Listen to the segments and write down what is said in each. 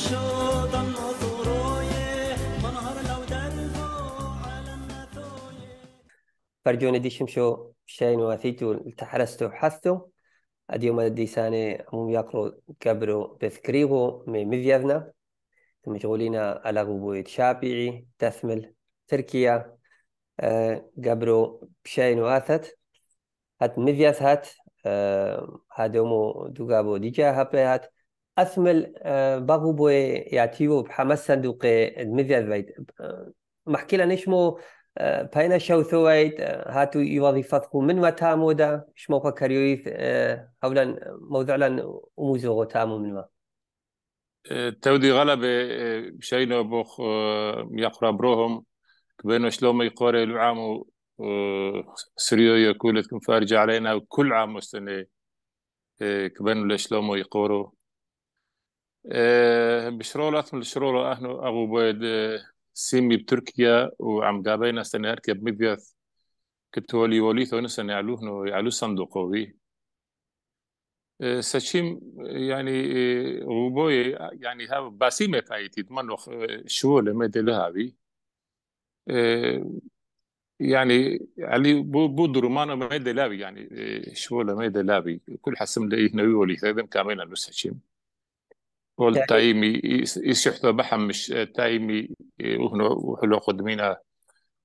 الشوط فرجوني دي شمشو شين واثيتو التحرستو حثتو اليوم دي ساني هم يقرو كبرو بذكريغو من مذيذنا مشغولين على قبوية شابعي تثمل تركيا آه، قبرو بشين واثت هات مذيث هات آه، هادومو دوغابو ديجا هابلي هات اثمل آه، باغو بو ياتيو بحماس صندوق دمذيا آه، ذويت آه، محكي لنا شمو بين شو ثويت هاتو يوظيفتكو من ما تامو دا شمو فكريويث هولا موضوع لن اموزو تامو من ما تودي غلب شينو بوخ يقرا بروهم كبينو شلوم يقوري العام سريو يقولت كم فارجة علينا وكل عام مستني كبينو لشلوم يقورو بشرولات من الشرولة أهنا أبو بيد آه، سيمي بتركيا وعم جابينا سنة أركب مبيث كتولي وليث وليثو نسن يعلوه يعلو صندوقوي آه، سشيم يعني غوبوي آه، يعني ها باسيمة تايتي تمنو شوالة دلها بي يعني علي بو بو درمانه ما يدلابي يعني شو ولا ما يدلابي كل حسم لي هنا يولي هذا كامل نسحشيم قول يعني... تايمي يسحتو بحم مش آه، تايمي إيه، وهنا وحلو قدمينا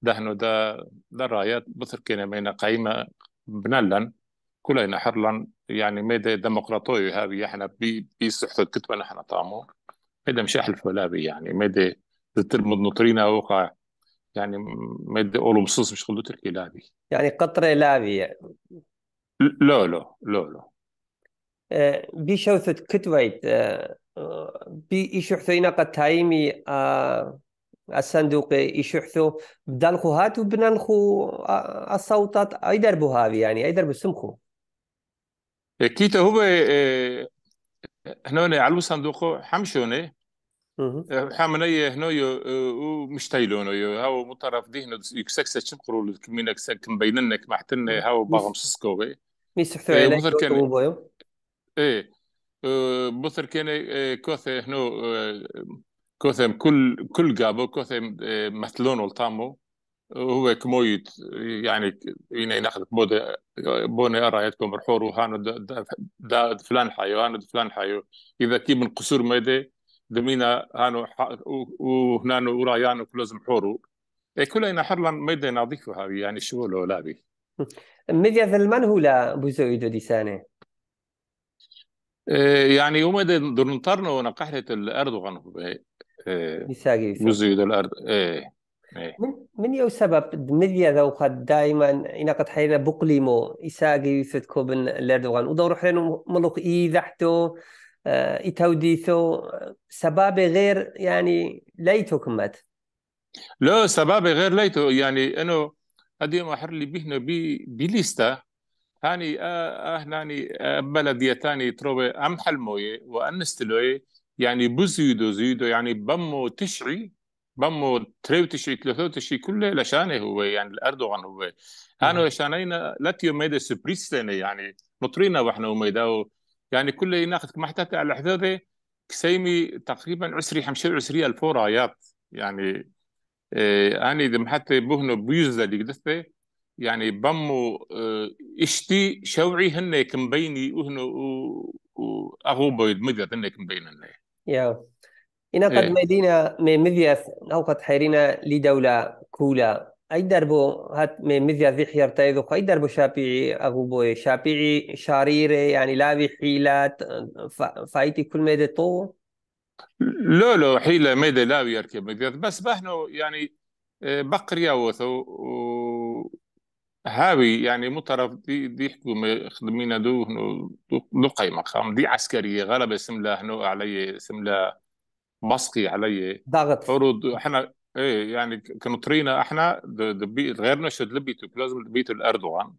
دهنو دا دا رايات بثركينا مينا قايمة بنلن كلنا حرلا يعني ميدا ديمقراطوي هذه احنا بي بي سحتو كتبنا احنا طامو ميدا مش حلف ولا بي يعني ميدا ترمض نطرينا يعني ميدا اولو بصوص مش خلو تركي لابي يعني قطرة لابي يعني. لا لا لا لا آه، بيشوثت كتويت بيشحثو إنا قد تايمي الصندوق يشحثو بدالخو هاتو بنالخو الصوتات أي دربو هاوي يعني أي دربو سمخو إيه، كيتا هو إيه، إيه، هنا علو صندوقو حمشوني حامنية هنا ومشتايلون هاو مطرف ديهنا يكسكسة شمقرو كمينا كم بيننك محتن هاو باغم سسكوغي ميسحثو عليك ايه بوثر كان إيه، كوثي هنو إيه، كوثي كل كل جابو كوثي إيه، مثلون والطامو هو كمويت يعني هنا ناخذ بودة بوني رايتكم رحورو هانو دا, دا, دا فلان حيو هانو فلان حيو اذا كي من قصور ميدي دمينا هانو وهنا ورايانو لازم حورو كلنا حرلا ميدي نظيفها يعني شو لو لابي ميديا ذا المنهولة بوزويدو دي سانه آه، يعني يومئذ درنترن ونقحت الأردوغان آه، آه، يساقي وزيد الأرض إيه من من يو سبب دمليا ذو قد دائما إن قد حينا بقليمو يساقي يثبت كوبن الأردوغان ودور روح ملوك إي ذحتو إي توديثو غير يعني ليتو كمات لا سبب غير ليتو يعني أنه هذه ما حر بيهنا بهنا بليستا هاني آه،, آه هاني آه تاني تروبي ام حلموي وانستلوي يعني بزيدو زيدو يعني بمو تشعي بمو تريو تشعي تلوثو تشعي كله لشانه هو يعني الاردوغان هو انا لشانينا لاتيو ميدا سبريستيني يعني نطرينا واحنا وميدا يعني كله ناخذ كما حتى على حذاذه كسيمي تقريبا عسري حمشير عسري الفورايات يعني آه اني دم حتى بوهنو بيوزا اللي قدثه يعني بمو آه، اشتي شوعي هنك مبيني وهن بيد مديت هنك مبين هنا يا إن قد إيه. مدينة مذيث أو قد حيرنا لدولة كولا أي دربو هات مذيا ذي حيرتاي ذو أي دربو شابعي أغوبو شابعي شاريري يعني لا ذي حيلات فايتي كل ميدة طو لا لا حيلة ميدة لا يركب مديث بس بحنو يعني آه، بقريا وثو هاوي يعني مطرف دي دي حكومة خدمينا دو هنو دو قيمة خام دي عسكرية غلبة سملة هنو علي سملة بسقي علي ضغط عروض احنا ايه يعني كنطرينا احنا غير نشد لبيتو لازم لبيتو الاردوغان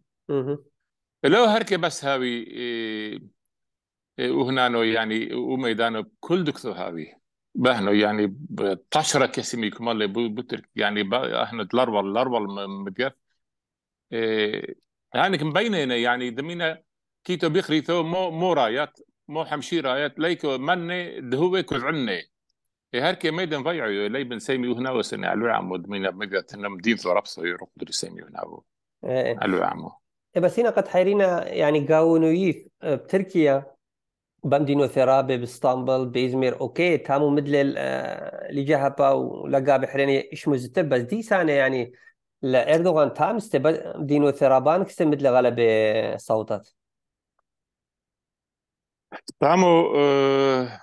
لو هركي بس هاوي إيه إيه وهنانو يعني وميدانو كل دكتور هاوي بهنو يعني طشرة كسمي كمال يعني احنا الاربع الاربع مدير هانك مبينه يعني, يعني دمينا كيتو بيخري تو مو مو رايات مو حمشي رايات ليكو مني دهوه كل عني إيه، هركي ميدن ضيعوا إيه، لي بن سيمي هنا وسن علو عمو دمينا مقدت مدينة إيه، ربصه يروح دري سيمي هنا علو عمو بس هنا قد حيرينا يعني قاونويف بتركيا بمدينو ثرابي باسطنبول بإزمير اوكي تامو مدلل اللي جهبا ولقى بحريني ايش مزتب بس دي سنه يعني لا اردوغان تام استبد دينو ثرابان كسمد لغلب صوتات تامو آه،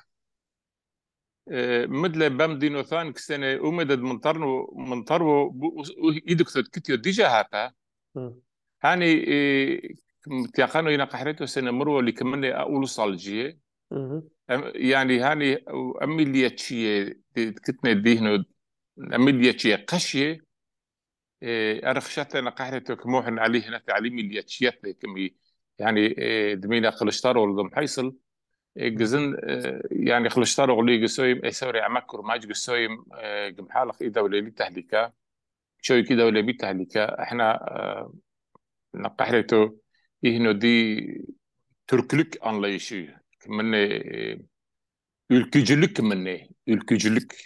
آه، مدل بام دينو ثان كسنة أمدد منطرنو منطرو يدكتور كتير ديجا هاتا هاني آه، تيقانو ينا قحريتو سنة مرو اللي كمان أولو صالجية يعني هاني أمي اللي تشيه كتنا ديهنو أمي اللي تشيه قشيه إيه، أنا خشيت أن قحلة كموحن عليه هنا تعليمي اللي يتشيت كمي يعني إيه، دمينا خلشتار ولدم حيصل جزن إيه، يعني خلشتار غلي جسويم أي سوري عمكر ماج جسويم جم حالق إذا ولا لي شوي كده ولا بي إحنا نقحلته إهنو دي تركلك أن لا يشي من يلكجلك مني يلكجلك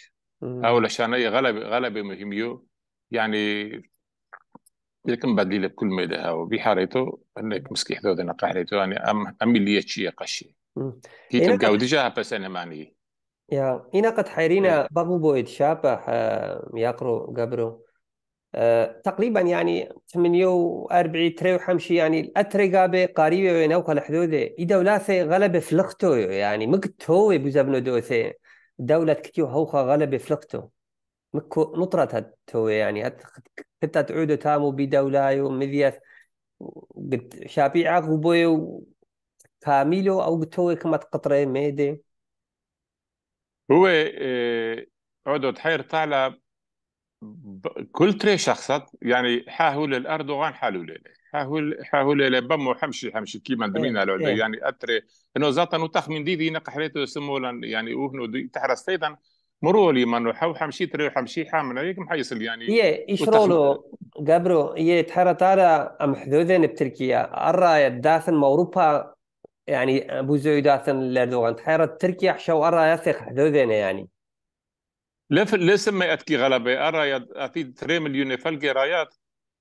أو لشان أي غلب غلب مهميو يعني لكن بعد لك كل ما يدها بحريته انك مسكي حدود دنا قحريته يعني ام ام اللي شي قشي كي تبقى ديجا بس انا ماني يا انا قد حيرينا إيه. بابو بويد شاب آه، يقرو قبرو أه تقريبا يعني 48 تري يعني الاتري قابي قريبه وين اوكل الحدود اذا ولاثي غلبه فلختو يعني مقت هو بزبنو دوثي دولة كتيو هوخا غلبه فلختو مكو نطرت تو يعني حتى تعود تامو بدولة ومذيات قد شابيعة غبوي كاميلو أو توي كما تقطري ميدي هو آه، عودو تحير تعالى كل تري شخصات يعني حاول الأردوغان حالو ليلي حاول حاول ليلي بمو حمشي حمشي كيما إيه، دمينا إيه. يعني أتري إنه زاتن وتخمين دي دي نقحريتو سمولا يعني وهنو دي تحرس أيضا مرولي لي ما نروحو حمشيت تري حمشي حامل هيك محيصل يعني إيش يشرولو قبرو يا إيه، ترى ترى ام حدودين بتركيا ارى داثن موروبا يعني ابو زوي داثن لاردوغان تحيرة تركيا حشو ارى يثق حدودين يعني لا لا ما اتكي غلبة ارى اتي تري مليون فلقي رايات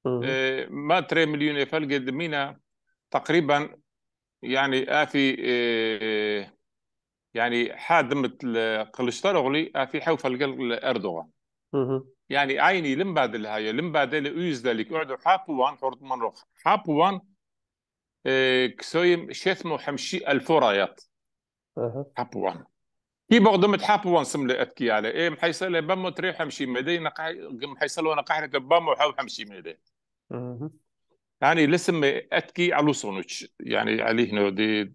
إيه، ما تري مليون فلقي دمينا تقريبا يعني افي إيه يعني حادمة أغلي آه، في حوفة الأردوغان يعني عيني لم بعد هاي لم اللي اويز ذلك اعدو حابوان حرد منروخ حابوان آه، كسويم شثمو حمشي الفرايات حابوان كي بغدمت حابوان سملي اتكي على ايه محيسل إيه، بامو تري حمشي ميدي محيسل أنا قاحرة بامو حاو حمشي ميدي يعني لسم اتكي على صونوش يعني عليه نودي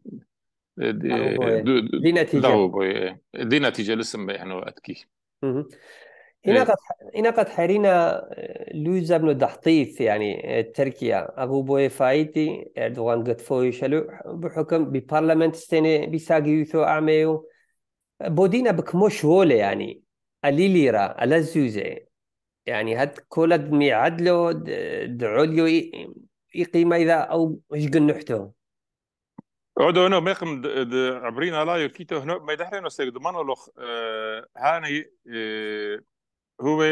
يعني. دي, نتيجه يعني. دي نتيجه لسه احنا اتكي هنا إيه. قد هنا قد حرينا آه، لوزا بن دحطيف يعني آه، تركيا ابو بوي فايتي اردوغان قد فويشلو بحكم ببارلمنت ستيني يوثو اعميو بودينا بكموش ولا يعني ليرا على الزوزة يعني هاد كولد مي عدلو دعوليو يقيم إذا أو إيش قنحتو اقعدوا هنا ماكم عبرين على كيتو هنا ما يدحرين وسيك دمانولوخ آه، هاني آه، هو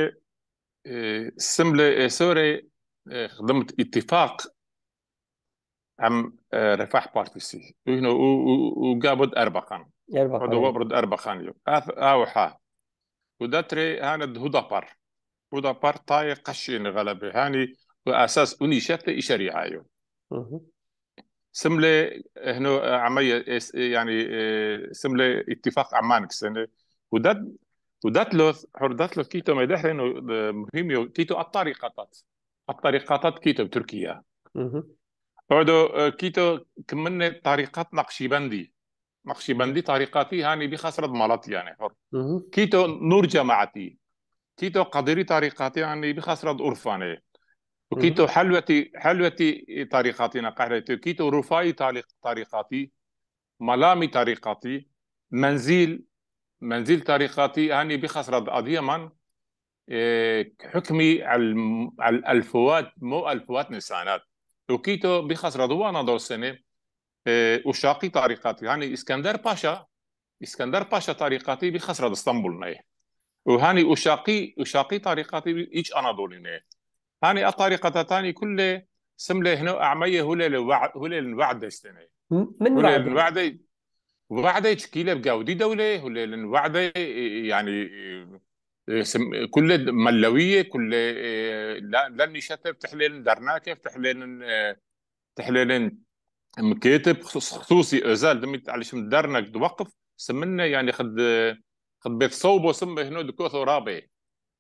آه، سملة سوري خدمت اتفاق عم رفاح بارتيسي هنا وقابد اربقان اربقان وبرد اربقان يو اوحا وداتري هاند هودا بار هودا بار طاي قشين غلبه هاني واساس اني شفت شريعه يو سملي هنا عمية يعني إيه، سملي اتفاق عمانك سنة ودات ودات له دات له كيتو ما داخل انه آه، مهم كيتو الطريقات الطريقات كيتو بتركيا بعدو آه، كيتو كمن طريقات نقشي بندي نقشي بندي طريقاتي هاني بخسر مالتي يعني حر كيتو نور جماعتي كيتو قدري طريقاتي يعني بخسرة عرفاني وكيتو حلوتي حلوتي طريقاتي قهرتي كيتو رفاي طريقاتي ملامي طريقاتي منزل منزل طريقاتي هاني بخسر قضية من إيه، حكمي على الفوات مو الفوات نسانات وكيتو بخسرة دوانا دور سنة إيه، وشاقي طريقاتي هاني اسكندر باشا اسكندر باشا طريقاتي بخسر اسطنبول نايه وهاني أشاقي أشاقي طريقاتي إيش أنا دوليني هاني الطريقة ثاني كل سملة هنا أعمية هولي لوعد هولي الوعد استنى من هلا الوعد وبعد تشكيلة بقاودي دولة هولي الوعد يعني كل ملوية كل لن يشتب تحليل درناكف تحليل تحليل مكاتب خصوصي ازال دمت على درناك توقف سمنا يعني خد خد بيت صوبه سمه هنا دكوث رابي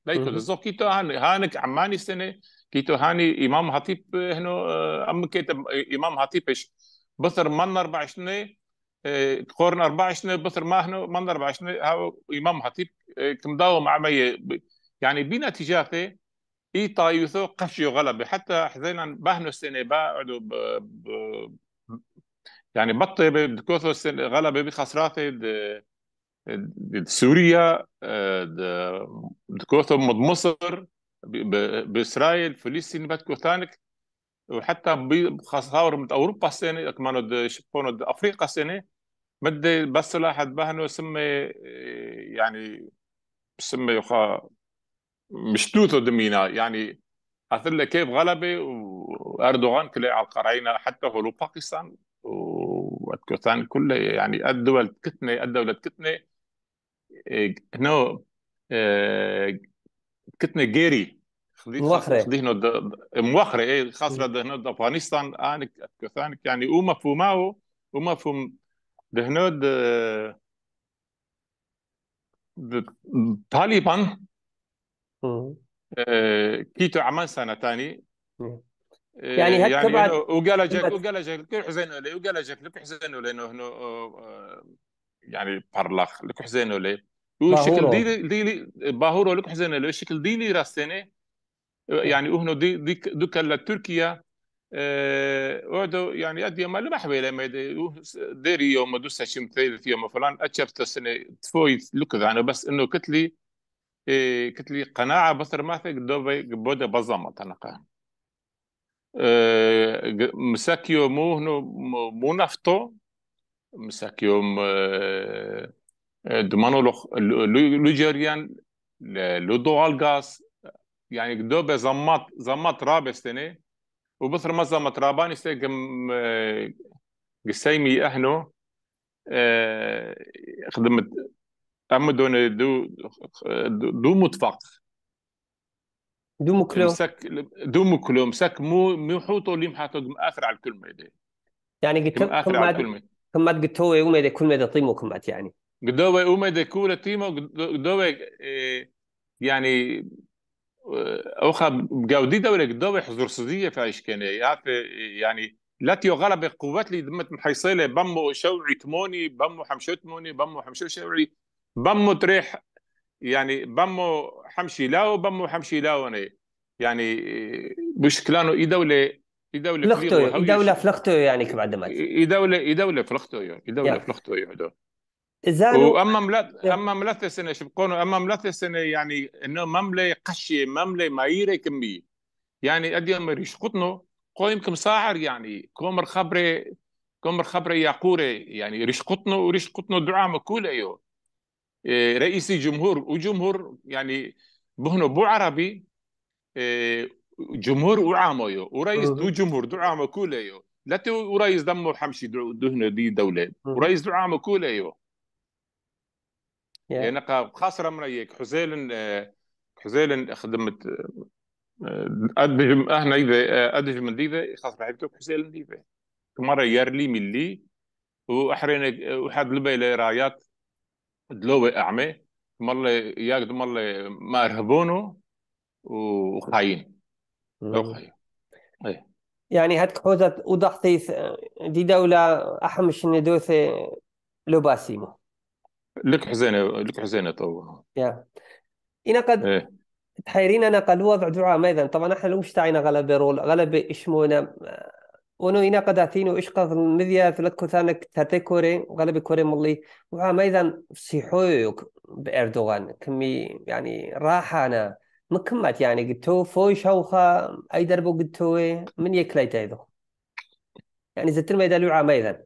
ليتو الزو كيتو هان هانك عماني سنه كيتو هاني امام هاتيب هنو آه، ام كيت امام ايش بصر من تقورن اربع سنين آه، بصر ما هنو من 24 هاو امام هاتيب آه، كم داوم عمي يعني بنتيجه اي طايوثو قشي غلبة حتى حزينا باهنو السنه ب يعني بطي بكوثو غلبة بخسراته سوريا تكوثر آه، مد مصر باسرائيل فلسطين باتكو ثانك وحتى خاصة من اوروبا سنه كمان شبون افريقيا سنه مد بس لاحد بهنو سمي آه، يعني سمي يخا مشتوتو دمينا يعني اثر كيف غلبه واردوغان كلي على القرعينه حتى هو باكستان و والكوسان كله يعني الدول كتنة الدولة كتنة هنا إيه، إيه، كتنة جيري موخرة خذي هنا موخرة اي خاصة هنا افغانستان انك كوسانك يعني وما فهماو وما فهم دهنا طالبان إيه، كيتو عمان سنة ثاني يعني هل يعني تبعت وقال جاك وقال جاك لك حزين ولي وقال جاك لك حزين ولي انه آه، يعني بارلاخ لك حزين ولي وشكل ديلي ديلي باهورو لك حزين ولي الشكل ديلي راسيني يعني اهنو دي دي دوكا لتركيا اودو آه، يعني ادي ما لما حبيله ما ديري يوم دوسا شي ثالث يوم فلان اتشفت سنه تفويت لك انا بس انه كتلي آه، كتلي قناعه بصر ما دوبي بودا بزمت انا قاهم مساك يوم مو نفطو مساك يوم دمانو لو جريان لو دوغال غاز يعني دو بزمات زمات راب استني وبصر ما زمات رابان استني كم قسيمي اهنو خدمت امدون دو دو متفق دومو كلو مسك دومو كلو مسك مو مو حوطو اللي قم مأثر على الكلمه دي يعني قلت مأثر على الكلمه كمات قلت هو يوم دي كلمه دي طيمو كمات يعني قدوة يوم إيه، يعني، إيه، دي كوره تيمو قدوة يعني أخا بجوديدة دوري قدوة حضور صدية في عيش كان إيه، يعني لا تيو غلب قوات لي دمت محيصيلة بمو شوعي تموني بمو حمشو تموني بمو حمشو شوعي بمو تريح يعني بمو حمشي لاو بمو حمشي لاوني يعني باش آه، كلانو اي دوله اي دوله فلختو اي دوله فلختو يعني كبعد ما اي دوله اي دوله فلختو اي دوله فلختو يعدو واما ملات اما ملث سنه شبقونو اما ملث سنه يعني انه مملي قشي مملي مايري كمي يعني ادي مريش قطنو قويم كم صاعر يعني كومر خبري كومر خبري يا قوري يعني ريش قطنو وريش قطنو دعاء مكولة ايوه إيه، رئيس جمهور وجمهور يعني بهنو بو عربي إيه، جمهور وعاميو ورئيس دو جمهور دو عامو كوليو لا تو ورئيس دمو حمشي دهنو دي دولة ورئيس دو عامو كوليو يعني نقا خاصرة مريك حزيلن إيه، حزيلن خدمت ادهم اهنا اذا ادهم من ديفا خاص حبيتك حزيلن ديفا مرة يارلي ملي واحرين وحد البيلة رايات دلوي اعمى مره ياك مره ما رهبونه وخاين يعني هاد كحوزة وضحتي دي دولة أحمش ندوث لباسيمو لك حزينة لك حزينة طبعا يا إنا قد إيه. تحيرين أنا قد وضع دعاء ماذا طبعا احنا لو مش تاعينا غلبة رول غلبة إشمونا ono inaa qadaactay inuu ishqaas mid yahay filadkoodana taartay kore qalbi kore mallay waxaa maydan siixooyog baerdogan kami yani raaxana مكمات يعني, يعني قلتو فوي شوخة أي دربو قلتوه من يكليت أيضا يعني زتر ما يدلو عام أيضا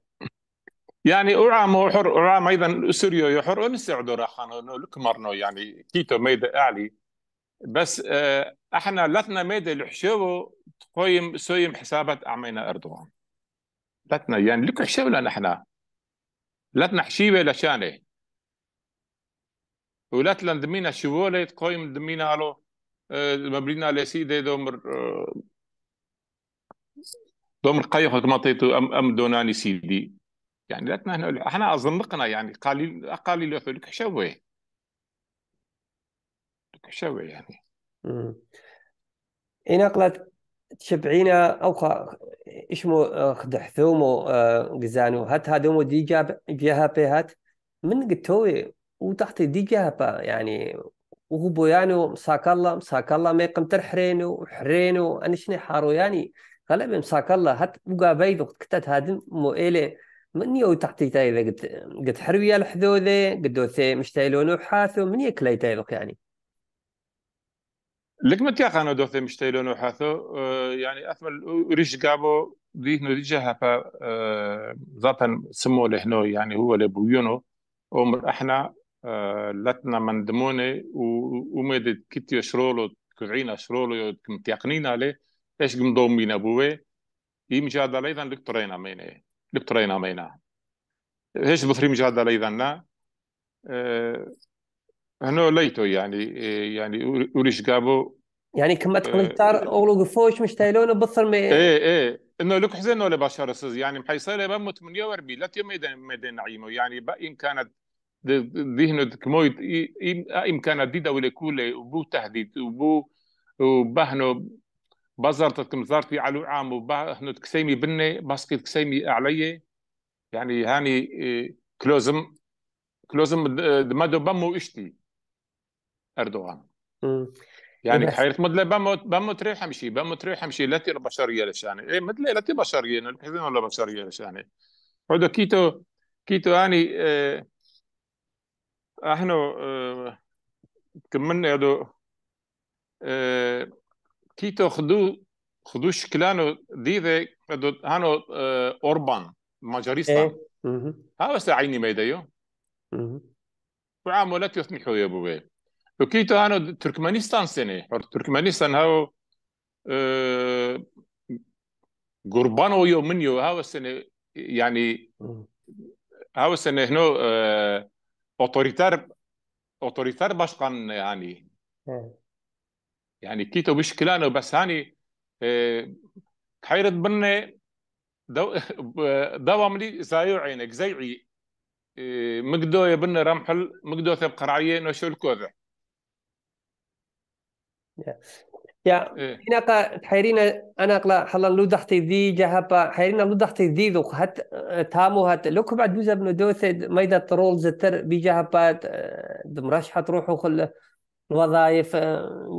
يعني أعام وحر أعام أيضا سوريا يحر ونسعدو عدو راحانو لك يعني كيتو ميدا أعلي بس آه، احنا لثنا ميد لحشوه تقيم سيم حسابات اعمينا اردوغان لثنا يعني لك لنا احنا لثنا حشيبه لشانه ولات لندمينا شوولي تقيم دمينا الو آه، مبلينا لسيدي دومر آه، دومر قيخ مطيتو أم أم دوناني سيدي يعني لاتنا هنا احنا أظنقنا يعني قليل اقل لك حشوه لك حشوه يعني مم. إيه أقلت تشبعينا او خ... اشمو آه، خدحثومو آه، قزانو هات مو دي جاب جهة بهات من قتوي وتحت دي جها يعني وهو بويانو مساك الله مساك الله ما يقم ترحرينو حرينو انا شنو حارو يعني غالبا مساك الله هات بقى بيض وقت كتات هادم مو إلي من يو تحت تاي قد قد حرويه الحذوذه قدوثي مشتايلونو حاثو مني كلاي تايلق يعني لكن متى خانو دوثي مشتيلون وحاثو آه، يعني اثمل ريش قابو ديه نريجة هفا آه، ذاتا سمو لهنو يعني هو لبويونو ومر احنا آه، لتنا من دموني ومدد كتيو شرولو كعينا شرولو متيقنين عليه ايش قم دومينا بوي يمجادلة ايضا لكترين مينا لكترين مينا ايش بثري مجادلة ايضا هنا ليتو يعني إيه، يعني وليش جابو يعني كما آه، تقنتار اولو فوش مش تايلون بثر مي ايه ايه انه لك حزين ولا بشار سز يعني محيصيلة مو 48 لا ميدان ميدان نعيمو يعني ان كانت ذهن ام آه، كانت دي دولة كولة وبو تهديد وبو وبهنو بزرت كمزارتي علو عام وبهنو تكسيمي بني باسكت كسيمي علي يعني هاني إيه، كلوزم كلوزم دمادو بمو اشتي اردوغان يعني حيث مدلة بموت ريحة مشي بموت ريحة مشي التي بشرية لشانه يعني. إيه مدلة التي بشرية الحزن ولا بشرية لشانه يعني. عودو كيتو كيتو أني يعني، اه احنا اه كملنا يدو اه كيتو خدو خدو شكلانو ديذي يدو هانو آه، أوربان ماجاريستا إيه. ها بس عيني ميديو وعاملته يسمحوا يا بوي وكيت انا تركمانستان eno, Turkmenistan se ne. Turkmenistan hao يوم من يو هاو سنة اه، يعني هاو سنة هنا اه، اوتوريتار اوتوريتار باشقان يعني اه. يعني كيتو بشكلانو بس هاني حيرت بني دو دو عملي زايو عينك عي مقدو يا بنا رمحل مقدو ثب قرعيه نشو الكوذه Ja, hinaka hairina anakla halan ludahti di jahapa hairina ludahti di duq hat tamu hat luk bad juzab nu dothe maida trol zetter bi jahapa dmrash hat ruhu khul وظائف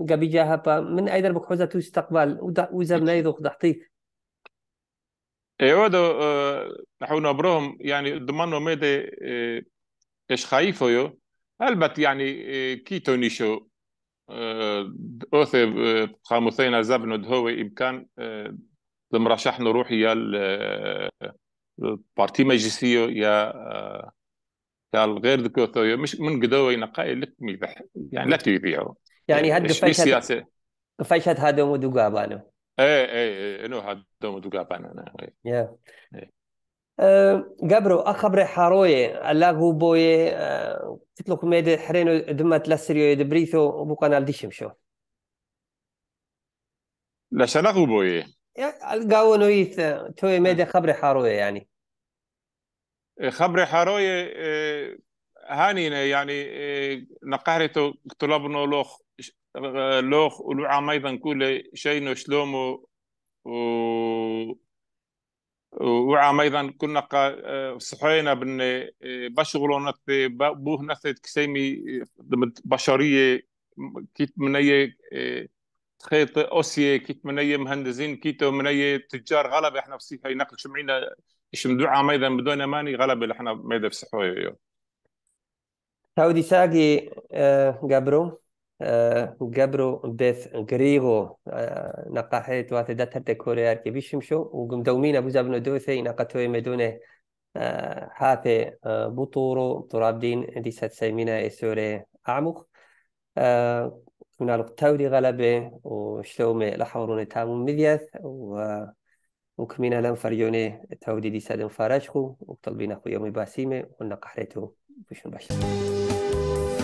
قبي جاهبا من ايدر بكحوزة تستقبل وزب نايدو خدحتي ايوا دو نحو نبرهم يعني ضمنوا ميدي ايش خايفو يو البت يعني كيتو نيشو أه، اوثي أه، قاموسين زبنو دهوي امكان المرشح أه، نروح يا البارتي مجلسيه يا يا الغير ذكوثوية مش من قدوه نقاي لك ميبح يعني لا تبيعه يعني, يعني هاد قفايش السياسه قفايش هادو مدوقا بانو اي اي إيه، انه هاد دوم دوقا بانو إيه. يا إيه. أه، قبرو أخبري حاروي اللاغو بوي أه، قلت ميدي حرينو دمت لسريو دبريثو بو قنال ديشم شو لا شنغو بوي القاو نويث توي أه. ميدي خبري حاروي يعني خبري حاروي هاني يعني نقهرتو طلبنا لوخ لوخ ولو عام ايضا كل شيء شلومو و وعام ايضا كنا آه، صحينا بان آه، بشغلون آه، بوه نثت كسيمي بشريه كيت من اي خيط اوسي كيت من اي مهندسين كيتو اي تجار غلبه احنا في هاي نقل شمعينا شم دعاء ايضا بدون ماني غلبه اللي احنا ميدا في صحويه تاودي ساقي جابرو آه، وقبرو بيث قريغو آه، نقاحيت دات هرتي كوريار كي بيشمشو وقمدومين أبو زابنو دوثي نقاتو يمدوني هاتي آه، بطورو تراب دين دي سات ساتسايمينا إسوري أعمق كنا القتاولي غلبي وشلومي لحورون تامو مذيث و وكمينا لم فريوني تاودي دي ساد فاراشخو وطلبينا خو يومي باسيمي ونقاحيتو بشن باشا